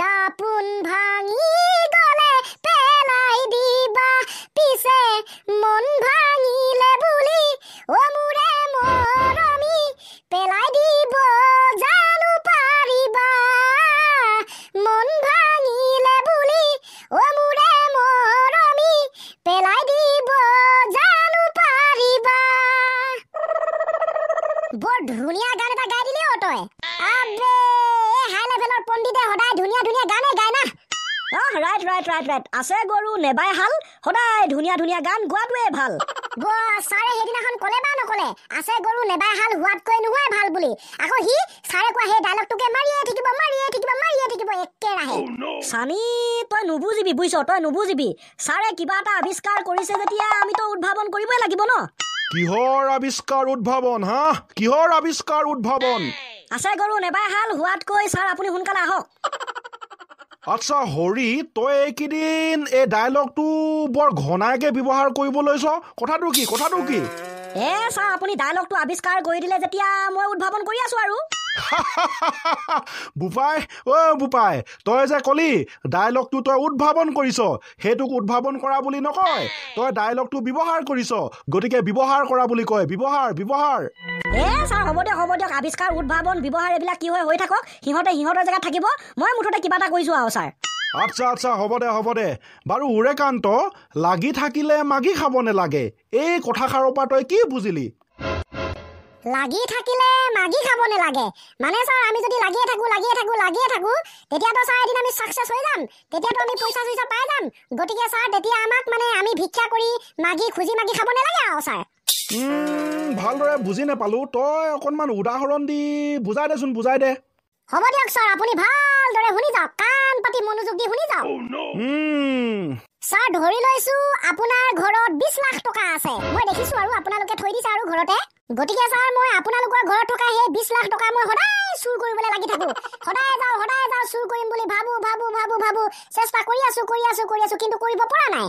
দাপোন ভাঙি গলে পেলাই দিবা পিছে মন ভাঙি এক্সাইটমেণ্ট আছে গৰু নেবাই হাল সদায় ধুনীয়া ধুনীয়া গান গোৱাটোৱে ভাল ছাৰে সেইদিনাখন ক'লে বা নক'লে আছে গৰু নেবাই হাল হোৱাতকৈ নোহোৱাই ভাল বুলি আকৌ সি ছাৰে কোৱা সেই ডাইলগটোকে মাৰিয়ে থাকিব মাৰিয়ে থাকিব মাৰিয়ে থাকিব একেৰাহে চানি oh, তই নুবুজিবি বুজিছ তই নুবুজিবি ছাৰে কিবা আৱিষ্কাৰ কৰিছে যেতিয়া আমিতো উদ্ভাৱন কৰিবই লাগিব ন কিহৰ আৱিষ্কাৰ উদ্ভাৱন হা কিহৰ আৱিষ্কাৰ উদ্ভাৱন আছে গৰু নেবাই হাল হোৱাতকৈ ছাৰ আপুনি সোনকালে আহক আচ্ছা হৰি তই এইকেইদিন এই ডাইলগটো বৰ ঘনাইকে ব্যৱহাৰ কৰিব লৈছ কথাটো কি কথাটো কি এ চা আপুনি ডাইলগটো আৱিষ্কাৰ কৰি দিলে যেতিয়া মই উদ্ভাৱন কৰি আছো আৰু বোপাই অ বোপাই তই যে কলি ডাইলগটো তই উদ্ভাৱন কৰিছ সেইটোক উদ্ভাৱন কৰা বুলি নকয় তই ডাইলগটো ব্যৱহাৰ কৰিছ গতিকে ব্যৱহাৰ কৰা বুলি কয় ব্যৱহাৰ ব্যৱহাৰ হ'ব দিয়ক হ'ব দিয়ক আৱিষ্কাৰ উদ্ভাৱন ব্যৱহাৰ এইবিলাক কি হৈ থাকক সিহঁতে সিহঁতৰ জেগাত থাকিব মই মুঠতে কিবা এটা কৰিছোঁ আৰু ছাৰ আচ্ছা আচ্ছা হ'ব দে হ'ব দে বাৰু উৰেকান্ত লাগি থাকিলে মাগি খাব নালাগে এই কথাষাৰৰ পৰা তই কি বুজিলি লাগি থাকিলে মাগি খাব নালাগে মানে ছাৰ আমি যদি লাগিয়ে থাকোঁ লাগিয়ে থাকোঁ লাগিয়ে থাকোঁ তেতিয়াতো ছাৰ এদিন আমি ছাকচেছ হৈ যাম তেতিয়াতো আমি পইচা চইচা পাই যাম গতিকে ছাৰ তেতিয়া আমাক মানে আমি ভিক্ষা কৰি মাগি খুজি মাগি খাব নালাগে আৰু ছাৰ ভালদৰে বুজি নাপালোঁ তই অকণমান উদাহৰণ দি বুজাই দেচোন বুজাই দে হ'ব দিয়ক ছাৰ আপুনি ভালদৰে শুনি যাওক কাণ পাতি মনোযোগ দি শুনি যাওক oh, ছাৰ ধৰি লৈছো আপোনাৰ ঘৰত বিশ লাখ টকা আছে মই দেখিছো আৰু আপোনালোকে থৈ দিছে আৰু ঘৰতে গতিকে ছাৰ মই আপোনালোকৰ ঘৰত থকা সেই বিশ লাখ টকা মই সদায় চুৰ কৰিবলৈ লাগি থাকো সদায় যাওঁ সদায় যাওঁ চুৰ কৰিম বুলি ভাবো ভাবো ভাবো ভাবো চেষ্টা কৰি আছো কৰি আছো কৰি আছো কিন্তু কৰিব পৰা নাই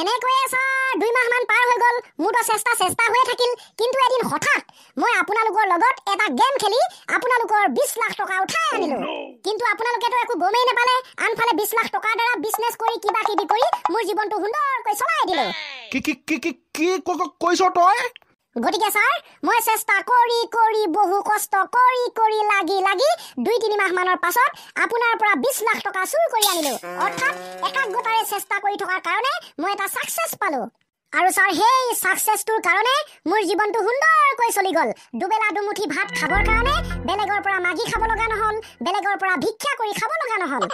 এনেকৈয়ে ছাৰ দুইমাহমান পাৰ হৈ গ'ল মোৰতো চেষ্টা চেষ্টা হৈয়ে থাকিল কিন্তু এদিন হঠাৎ মই আপোনালোকৰ লগত এটা গেম খেলি আপোনালোকৰ বিশ লাখ টকা উঠাই আনিলোঁ কিন্তু আপোনালোকেতো একো গমেই নাপালে আনফালে বিশ লাখ টকাৰ দ্বাৰা বিজনেছ কৰি কিবা কিবি কৰি মোৰ জীৱনটো সুন্দৰকৈ চলাই দিলে কি কি কি কি কৈছ তই গতিকে ছাৰ মই চেষ্টা কৰি কৰি বহু কষ্ট কৰি কৰি লাগি লাগি দুই তিনি মাহমানৰ পাছত আপোনাৰ পৰা বিছ লাখ টকা চুৰ কৰি আনিলোঁ অৰ্থাৎ একাগ্ৰতাৰে চেষ্টা কৰি থকাৰ কাৰণে মই এটা চাকচেছ পালোঁ আৰু ছাৰ সেই ছাকচেছটোৰ কাৰণে মোৰ জীৱনটো সুন্দৰকৈ চলি গ'ল দুবেলা দুমুঠি ভাত খাবৰ কাৰণে বেলেগৰ পৰা মাগি খাব লগা নহ'ল বেলেগৰ পৰা ভিক্ষা কৰি খাব লগা নহ'ল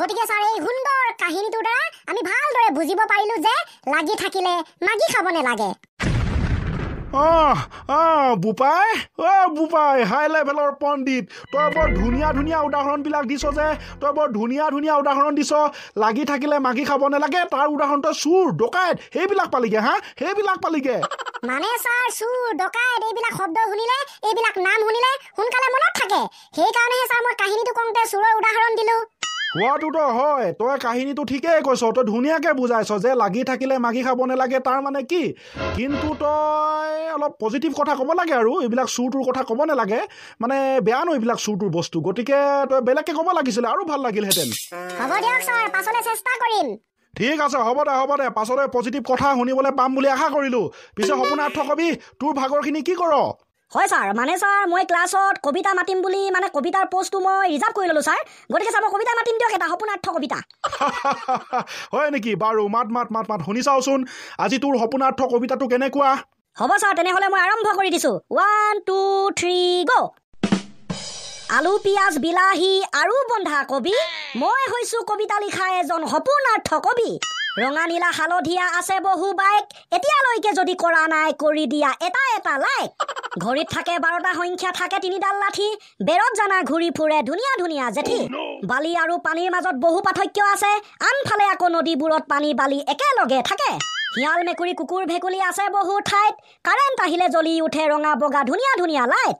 গতিকে ছাৰ এই সুন্দৰ কাহিনীটোৰ দ্বাৰা আমি ভালদৰে বুজিব পাৰিলোঁ যে লাগি থাকিলে মাগি খাব নালাগে অঁ অঁ বোপাই অ' বোপাই হাই লেভেলৰ পণ্ডিত তই বৰ ধুনীয়া ধুনীয়া উদাহৰণবিলাক দিছ যে তই বৰ ধুনীয়া ধুনীয়া উদাহৰণ দিছ লাগি থাকিলে মাগি খাব নালাগে তাৰ উদাহৰণ তই চোৰ ডকাইত সেইবিলাক পালিগে হা সেইবিলাক পালিগে মানে ছাৰ চোৰ ডকাইত এইবিলাক শব্দ শুনিলে এইবিলাক নাম শুনিলে সোনকালে মনত থাকে সেইকাৰণে ছাৰ মই কাহিনীটো কওঁতে চোৰৰ উদাহৰণ দিলোঁ কোৱাটোতো হয় তই কাহিনীটো ঠিকেই কৈছ তই ধুনীয়াকৈ বুজাইছ যে লাগি থাকিলে মাগি খাব নালাগে তাৰ মানে কি কিন্তু তই অলপ পজিটিভ কথা ক'ব লাগে আৰু এইবিলাক চুৰ কথা ক'ব নালাগে মানে বেয়া ন এইবিলাক চুৰ বস্তু গতিকে তই বেলেগকৈ ক'ব লাগিছিলে আৰু ভাল লাগিলহেঁতেন ঠিক আছে হ'ব দে হ'ব দে পাছলৈ পজিটিভ কথা শুনিবলৈ পাম বুলি আশা কৰিলোঁ পিছে সপোনাৰ্থ কবি তোৰ ভাগৰখিনি কি কৰ হয় ছাৰ মানে ছাৰ মই ক্লাছত কবিতা মাতিম বুলি মানে কবিতাৰ পষ্টটো মই ৰিজাৰ্ভ কৰি ল'লোঁ ছাৰ গতিকে ছাৰ মই কবিতা মাতিম দিয়ক এটা সপোনাৰ্থ কবিতা হয় নেকি বাৰু মাত মাত মাত মাত শুনি চাওঁচোন আজি তোৰ সপোনাৰ্থ কবিতাটো কেনেকুৱা হ'ব ছাৰ তেনেহ'লে মই আৰম্ভ কৰি দিছোঁ ওৱান টু থ্ৰী গ' আলু পিঁয়াজ বিলাহী আৰু বন্ধা কবি মই হৈছোঁ কবিতা লিখা এজন সপোনাৰ্থ কবি ৰঙা নীলা হালধীয়া আছে বহু বাইক এতিয়ালৈকে যদি কৰা নাই কৰি দিয়া এটা এটা লাইক ঘড়ীত থাকে বাৰটা সংখ্যা থাকে তিনিডাল লাঠি বেৰত জানা ঘূৰি ফুৰে ধুনীয়া ধুনীয়া জেঠি oh, বালি আৰু পানীৰ মাজত বহু পাৰ্থক্য আছে আনফালে আকৌ নদীবোৰত পানী বালি একেলগে থাকে শিয়াল মেকুৰী কুকুৰ ভেকুলী আছে বহু ঠাইত কাৰেণ্ট আহিলে জ্বলি উঠে ৰঙা বগা ধুনীয়া ধুনীয়া লাইট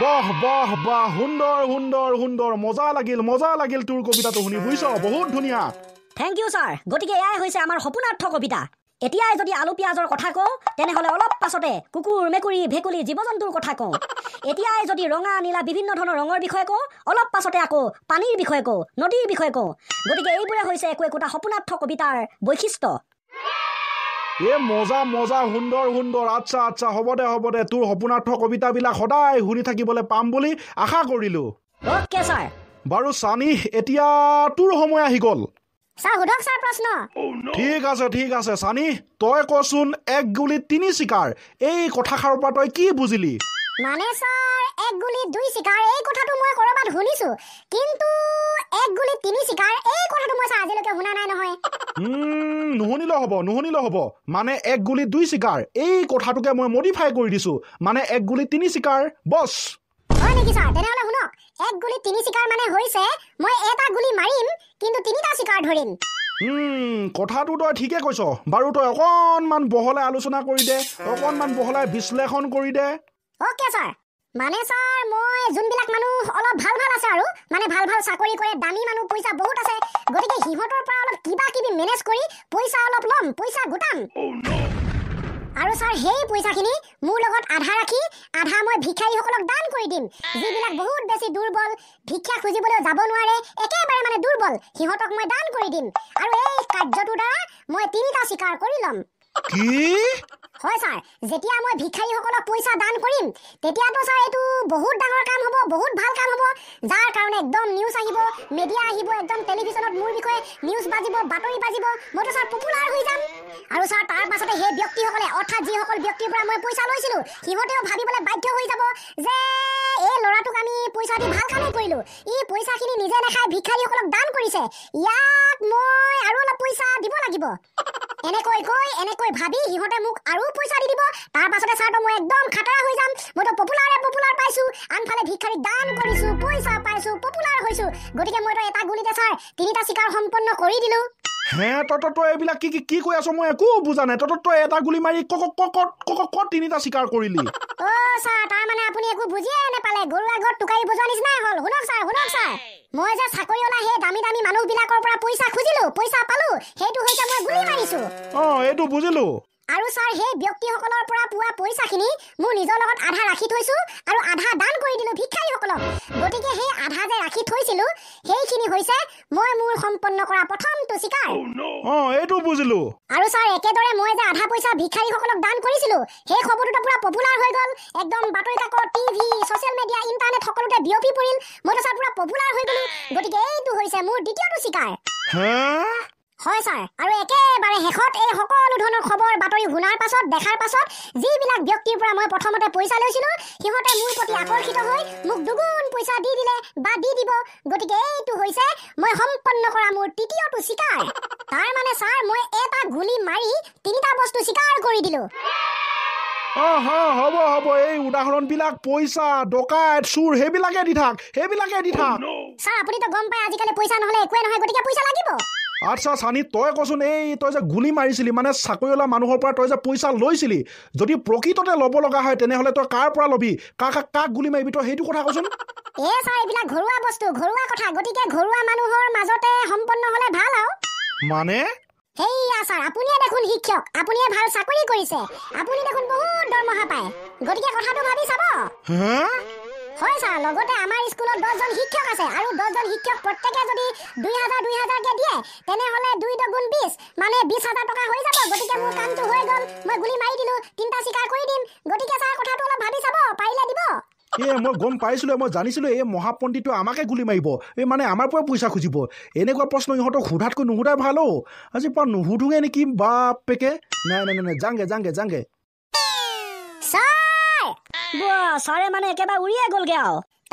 বহ বহ বাহ সুন্দৰ সুন্দৰ সুন্দৰ মজা লাগিল মজা লাগিল তোৰ কবিতাটো শুনি বুজিছ বহুত ধুনীয়া থেংক ইউ ছাৰ গতিকে এয়াই হৈছে আমাৰ সপোনাৰ্থ কবিতা এতিয়াই যদি আলু পিয়াঁজৰ কথা কওঁ তেনেহ'লে অলপ পাছতে কুকুৰ মেকুৰী ভেকুলী জীৱ জন্তুৰ কথা কওঁ এতিয়াই যদি ৰঙা নীলা বিভিন্ন ধৰণৰ ৰঙৰ বিষয়ে কওঁ অলপ পাছতে আকৌ পানীৰ বিষয়ে কওঁ নদীৰ বিষয়ে কওঁ গতিকে এইবোৰে হৈছে একো একোটা সপোনাৰ্থ কবিতাৰ বৈশিষ্ট্য এই মজা মজা সুন্দৰ সুন্দৰ আচ্ছা আচ্ছা হ'ব দে হ'ব দে তোৰ সপোনাৰ্থ কবিতাবিলাক সদায় শুনি থাকিবলৈ পাম বুলি আশা কৰিলোঁ অ'কে ছাৰ বাৰু চানি এতিয়া তোৰ সময় আহি গ'ল ঠিক আছে ঠিক আছে চানি তই কচোন এক গুলি তিনি চিকাৰ এই কথাষাৰৰ পৰা তই কি বুজিলি মানে ছাৰ এক গুলি দুই চিকাৰ এই কথাটো মই ক'ৰবাত শুনিছো কিন্তু এক গুলি তিনি চিকাৰ এই কথাটো মই ছাৰ আজিলৈকে শুনা নাই নহয় নুশুনিলেও হ'ব নুশুনিলেও হ'ব মানে এক গুলি দুই চিকাৰ এই কথাটোকে মই মডিফাই কৰি দিছো মানে এক গুলি তিনি চিকাৰ বছ হয় নেকি ছাৰ তেনেহ'লে এক গুলি তিনি চিকাৰ মানে হৈছে মই এটা গুলি মাৰিম কিন্তু তিনিটা চিকাৰ ধৰিম কথাটো তই ঠিকে কৈছ বাৰু তই অকণমান বহলাই আলোচনা কৰি দে অকণমান বহলাই বিশ্লেষণ কৰি দে অ'কে ছাৰ মানে ছাৰ মই যোনবিলাক মানুহ অলপ ভাল ভাল আছে আৰু মানে ভাল ভাল চাকৰি কৰে দামী মানুহ পইচা বহুত আছে গতিকে সিহঁতৰ পৰা অলপ কিবা কিবি মেনেজ কৰি পইচা অলপ ল'ম পইচা গোটাম oh, আৰু ছাৰ সেই পইচাখিনি মোৰ লগত আধা ৰাখি আধা মই ভিক্ষাৰীসকলক দান কৰি দিম যিবিলাক বহুত বেছি দুৰ্বল ভিক্ষা খুজিবলৈ যাব নোৱাৰে একেবাৰে মানে দুৰ্বল সিহঁতক মই দান কৰি দিম আৰু এই কাৰ্যটোৰ দ্বাৰা মই তিনিটা স্বীকাৰ কৰি ল'ম হয় ছাৰ যেতিয়া মই ভিক্ষাৰীসকলক পইচা দান কৰিম তেতিয়াতো ছাৰ এইটো বহুত ডাঙৰ কাম হ'ব বহুত ভাল কাম হ'ব যাৰ কাৰণে একদম নিউজ আহিব মিডিয়া আহিব একদম টেলিভিশ্যনত মোৰ বিষয়ে নিউজ বাজিব বাতৰি বাজিব মইতো ছাৰ পপুলাৰ হৈ যাম আৰু ছাৰ তাৰ পাছতে সেই ব্যক্তিসকলে অৰ্থাৎ যিসকল ব্যক্তিৰ পৰা মই পইচা লৈছিলোঁ সিহঁতেও ভাবিবলৈ বাধ্য হৈ যাব যে এই ল'ৰাটোক আমি পইচা দি ভাল কামেই কৰিলোঁ ই পইচাখিনি নিজে নাখাই ভিক্ষাৰীসকলক দান কৰিছে ইয়াক মই আৰু অলপ পইচা দিব লাগিব এনেকৈ কৈ এনেকৈ ভাবি সিহঁতে মোক আৰু পইচা দি দিব তাৰপাছতে ছাৰটো মই একদম খাতৰা হৈ যাম মইতো পপুলাৰে পপুলাৰ পাইছোঁ আনফালে ভিক্ষাৰী দান কৰিছোঁ পইচা পাইছোঁ পপুলাৰ হৈছোঁ গতিকে মইতো এটা গুলিতে ছাৰ তিনিটা চিকাৰ সম্পন্ন কৰি দিলোঁ হে তত তই এইবিলাক কি কি কি কৈ আছ মই একো বুজা নাই তত তই এটা গুলী মাৰি কক কক কক তিনিটা চিকাৰ কৰিলি অ ছাৰ তাৰ মানে আপুনি একো বুজিয়ে নাপালে গৰু আগত টুকাৰি বুজোৱা নিচিনাই হ'ল শুনক ছাৰ শুনক ছাৰ মই যে চাকৰি অনা সেই দামী দামী মানুহবিলাকৰ পৰা পইচা খুজিলো পইচা পালো সেইটো হৈছে মই গুলী মাৰিছো অ এইটো বুজিলো আৰু ছাৰ সেই ব্যক্তিসকলৰ পৰা পোৱা পইচাখিনি মোৰ নিজৰ লগত আধা ৰাখি থৈছোঁ আৰু আধা দান কৰি দিলোঁ ভিক্ষাৰীসকলক গতিকে সেই আধা যে ৰাখি থৈছিলোঁ সেইখিনি হৈছে মই মোৰ সম্পন্ন কৰা প্ৰথমটো চিকাৰ oh, অঁ আৰু ছাৰ একেদৰে মই যে আধা পইচা ভিক্ষাৰীসকলক দান কৰিছিলোঁ সেই খবৰটোতো পূৰা পপুলাৰ হৈ গ'ল একদম বাতৰি কাকত T V social media internet সকলোতে বিয়পি পৰিল মইতো ছাৰ পূৰা পপুলাৰ হৈ গ'লোঁ গতিকে এইটো হৈছে মোৰ দ্বিতীয়টো চিকাৰ হয় ছাৰ আৰু একেবাৰে শেষত এই সকলো ধৰণৰ খবৰ বাতৰি শুনাৰ পাছত দেখাৰ পাছত যিবিলাক ব্যক্তিৰ পৰা মই প্ৰথমতে পইচা লৈছিলো সিহঁতে মোৰ প্ৰতি আকৰ্ষিত হৈ মোক দুগুণ পইচা দি দিলে বা দি দিব গতিকে এইটো হৈছে মই সম্পন্ন কৰা মোৰ তৃতীয়টো চিকাৰ তাৰ মানে ছাৰ মই এটা গুলী মাৰি তিনিটা বস্তু চিকাৰ কৰি দিলো হ'ব হ'ব এই উদাহৰণবিলাক পইচা ডকাইত চোৰ সেইবিলাকে দি থাক সেইবিলাকে দি থাক ছাৰ আপুনিতো গম পায় আজিকালি পইচা নহ'লে একোৱে নহয় গতিকে পইচা লাগিব আচ্ছা চানি তই কচোন এই তই যে গুলী মাৰিছিলি মানে চাকৰিয়লা মানুহৰ পৰা তই যে পইচা লৈছিলি যদি প্ৰকৃততে ল'ব লগা হয় তেনেহ'লে তই কাৰ পৰা ল'বি কাক কাক গুলী মাৰিবি তই সেইটো কথা কচোন এ ছাৰ এইবিলাক ঘৰুৱা বস্তু ঘৰুৱা কথা গতিকে ঘৰুৱা মানুহৰ মাজতে সম্পন্ন হ'লে ভাল আৰু মানে হেইয়া ছাৰ আপুনিয়ে দেখোন শিক্ষক আপুনিয়ে ভাল চাকৰি কৰিছে আপুনি দেখোন বহুত দৰমহা পায় গতিকে কথাটো ভাবি চাব হা হয় ছাৰ লগতে আমাৰ স্কুলত দহজন শিক্ষক আছে আৰু দহজন শিক্ষক প্ৰত্যেকে যদি দুই হাজাৰ দুই হাজাৰকৈ দিয়ে তেনেহ'লে দুই দুগুণ বিছ মানে বিছ টকা হৈ যাব গতিকে মোৰ কামটো হৈ গ'ল মই গুলি মাৰি দিলোঁ তিনিটা স্বীকাৰ কৰি দিম গতিকে ছাৰ কথাটো অলপ ভাবি চাব পাৰিলে দিব এই মই গম পাইছিলোঁ মই জানিছিলোঁ এই মহাপণ্ডিতটোৱে আমাকে গুলি মাৰিব এই মানে আমাৰ পৰা পইচা খুজিব এনেকুৱা প্ৰশ্ন ইহঁতক সোধাতকৈ নুসোধাই ভাল অ' আজি পৰা নুসোধোঁগে নেকি বাপেকে নাই নাই নাই নাই যাংগে যাংগে যাংগে চৰে মানে একেবাৰে উৰিয়ে গলগে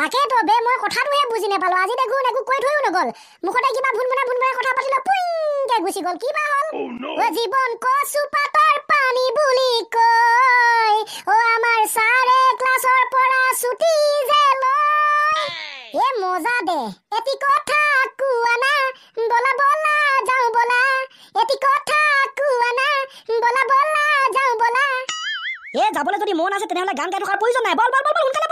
আৰু তাকেতো বে মই কথাটোহে বুজি নাপালো আজি দেখোন একো কৈ থৈও নগল মুখতে কিবা ভুন ভুনা ভুন ভুনা কথা পাতিলো পুইংকে গুচি গল কিবা হল ও oh, জীবন ক সুপাতৰ পানী বুলি কয় ও আমাৰ সাৰে ক্লাসৰ মোৰ নাছে তেনেহ'লে গান গাই থকাৰ প্ৰয়োজন নাই বল বল বল সোনকালে